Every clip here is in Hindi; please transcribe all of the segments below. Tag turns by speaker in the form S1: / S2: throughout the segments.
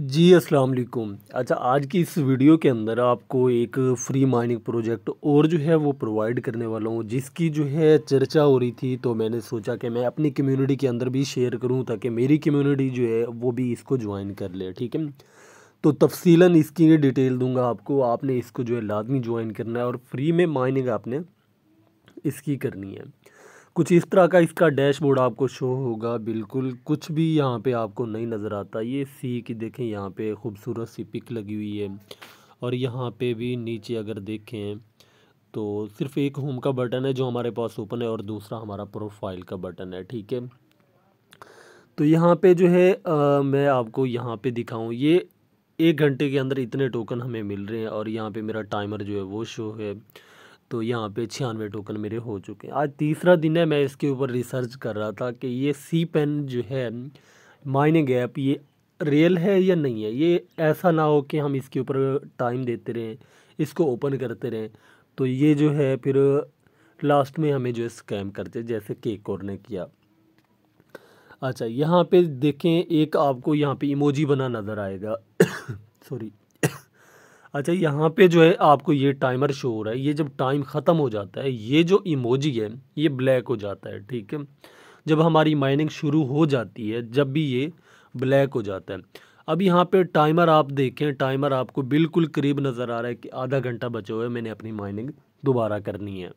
S1: जी अस्सलाम वालेकुम अच्छा आज की इस वीडियो के अंदर आपको एक फ्री माइनिंग प्रोजेक्ट और जो है वो प्रोवाइड करने वाला हूँ जिसकी जो है चर्चा हो रही थी तो मैंने सोचा कि मैं अपनी कम्युनिटी के अंदर भी शेयर करूँ ताकि मेरी कम्युनिटी जो है वो भी इसको ज्वाइन कर ले ठीक है तो तफसीला इसकी डिटेल दूंगा आपको आपने इसको जो है लाजमी ज्वाइन करना है और फ्री में माइनिंग आपने इसकी करनी है कुछ इस तरह का इसका डैशबोर्ड आपको शो होगा बिल्कुल कुछ भी यहाँ पे आपको नहीं नज़र आता ये सी की देखें यहाँ पे खूबसूरत सी पिक लगी हुई है और यहाँ पे भी नीचे अगर देखें तो सिर्फ एक होम का बटन है जो हमारे पास ओपन है और दूसरा हमारा प्रोफाइल का बटन है ठीक है तो यहाँ पे जो है आ, मैं आपको यहाँ पे दिखाऊँ ये एक घंटे के अंदर इतने टोकन हमें मिल रहे हैं और यहाँ पे मेरा टाइमर जो है वो शो है तो यहाँ पे छियानवे टोकन मेरे हो चुके हैं आज तीसरा दिन है मैं इसके ऊपर रिसर्च कर रहा था कि ये सी पेन जो है माइनिंग गैप ये रियल है या नहीं है ये ऐसा ना हो कि हम इसके ऊपर टाइम देते रहें इसको ओपन करते रहें तो ये जो है फिर लास्ट में हमें जो है स्कैम करते जैसे केक और ने किया अच्छा यहाँ पे देखें एक आपको यहाँ पे इमोजी बना नज़र आएगा सॉरी अच्छा यहाँ पे जो है आपको ये टाइमर शो हो रहा है ये जब टाइम ख़त्म हो जाता है ये जो इमोजी है ये ब्लैक हो जाता है ठीक है जब हमारी माइनिंग शुरू हो जाती है जब भी ये ब्लैक हो जाता है अब यहाँ पे टाइमर आप देखें टाइमर आपको बिल्कुल करीब नज़र आ रहा है कि आधा घंटा बचा हुआ है मैंने अपनी माइनिंग दोबारा करनी है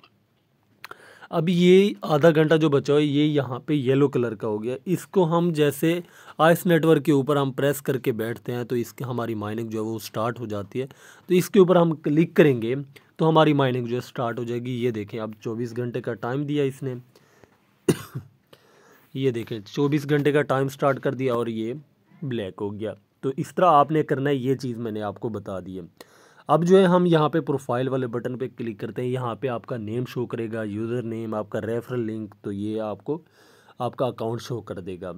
S1: अब ये आधा घंटा जो बचा है ये यहाँ पे येलो कलर का हो गया इसको हम जैसे आइस नेटवर्क के ऊपर हम प्रेस करके बैठते हैं तो इसके हमारी माइनिंग जो है वो स्टार्ट हो जाती है तो इसके ऊपर हम क्लिक करेंगे तो हमारी माइनिंग जो है स्टार्ट हो जाएगी ये देखें अब चौबीस घंटे का टाइम दिया इसने ये देखें चौबीस घंटे का टाइम स्टार्ट कर दिया और ये ब्लैक हो गया तो इस तरह आपने करना है ये चीज़ मैंने आपको बता दी है अब जो है हम यहाँ पे प्रोफाइल वाले बटन पे क्लिक करते हैं यहाँ पे आपका नेम शो करेगा यूज़र नेम आपका रेफरल लिंक तो ये आपको आपका अकाउंट शो कर देगा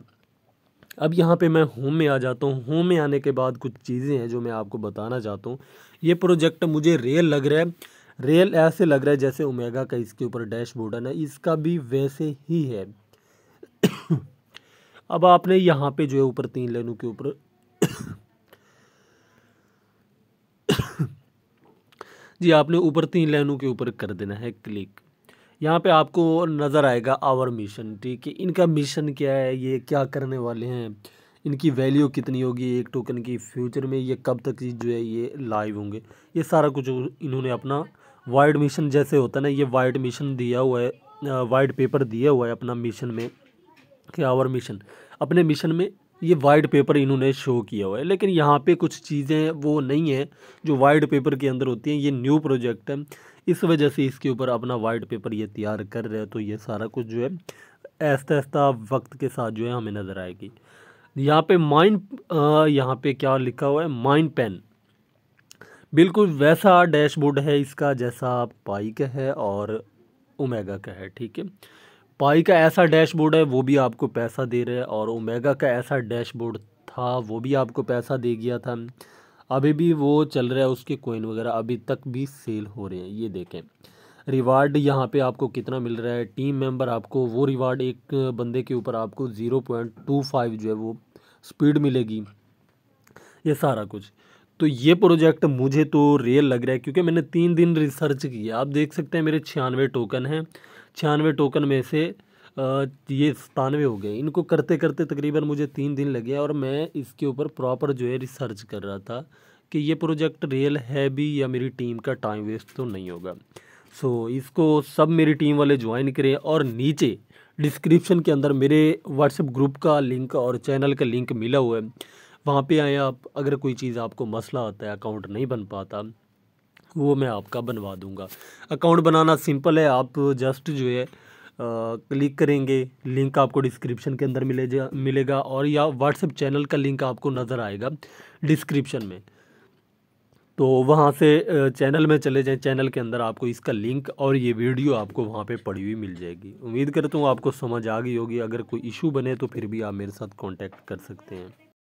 S1: अब यहाँ पे मैं होम में आ जाता हूँ होम में आने के बाद कुछ चीज़ें हैं जो मैं आपको बताना चाहता हूँ ये प्रोजेक्ट मुझे रियल लग रहा है रियल ऐसे लग रहा है जैसे ओमेगा का इसके ऊपर डैश है है इसका भी वैसे ही है अब आपने यहाँ पे जो है ऊपर तीन लेनों के ऊपर जी आपने ऊपर तीन लाइनों के ऊपर कर देना है क्लिक यहाँ पे आपको नज़र आएगा आवर मिशन ठीक है इनका मिशन क्या है ये क्या करने वाले हैं इनकी वैल्यू कितनी होगी एक टोकन की फ्यूचर में ये कब तक जो है ये लाइव होंगे ये सारा कुछ इन्होंने अपना वाइड मिशन जैसे होता है ना ये वाइड मिशन दिया हुआ है वाइड पेपर दिया हुआ है अपना मिशन में कि आवर मिशन अपने मिशन में ये वाइट पेपर इन्होंने शो किया हुआ है लेकिन यहाँ पे कुछ चीज़ें वो नहीं हैं जो वाइट पेपर के अंदर होती हैं ये न्यू प्रोजेक्ट है इस वजह से इसके ऊपर अपना वाइट पेपर ये तैयार कर रहे हैं तो ये सारा कुछ जो है ऐसा ऐसा वक्त के साथ जो है हमें नज़र आएगी यहाँ पे माइन यहाँ पे क्या लिखा हुआ है माइन पेन बिल्कुल वैसा डैशबोर्ड है इसका जैसा पाई का है और ओमेगा का है ठीक है पाई का ऐसा डैशबोर्ड है वो भी आपको पैसा दे रहा है और ओमेगा का ऐसा डैशबोर्ड था वो भी आपको पैसा दे गया था अभी भी वो चल रहा है उसके कोइन वगैरह अभी तक भी सेल हो रहे हैं ये देखें रिवार्ड यहाँ पे आपको कितना मिल रहा है टीम मेंबर आपको वो रिवार्ड एक बंदे के ऊपर आपको ज़ीरो पॉइंट टू फाइव जो है वो स्पीड मिलेगी ये सारा कुछ तो ये प्रोजेक्ट मुझे तो रियल लग रहा है क्योंकि मैंने तीन दिन रिसर्च किया आप देख सकते हैं मेरे छियानवे टोकन हैं छियानवे टोकन में से ये सतानवे हो गए इनको करते करते तकरीबन मुझे तीन दिन लगे और मैं इसके ऊपर प्रॉपर जो है रिसर्च कर रहा था कि ये प्रोजेक्ट रियल है भी या मेरी टीम का टाइम वेस्ट तो नहीं होगा सो so, इसको सब मेरी टीम वाले ज्वाइन करें और नीचे डिस्क्रिप्शन के अंदर मेरे व्हाट्सएप ग्रुप का लिंक और चैनल का लिंक मिला हुआ है वहाँ पे आए आप अगर कोई चीज़ आपको मसला आता है अकाउंट नहीं बन पाता वो मैं आपका बनवा दूँगा अकाउंट बनाना सिंपल है आप जस्ट जो है क्लिक करेंगे लिंक आपको डिस्क्रिप्शन के अंदर मिले जा मिलेगा और या व्हाट्सएप चैनल का लिंक आपको नज़र आएगा डिस्क्रिप्शन में तो वहाँ से चैनल में चले जाएं चैनल के अंदर आपको इसका लिंक और ये वीडियो आपको वहाँ पे पड़ी हुई मिल जाएगी उम्मीद करता हूँ आपको समझ आ गई होगी अगर कोई इशू बने तो फिर भी आप मेरे साथ कांटेक्ट कर सकते हैं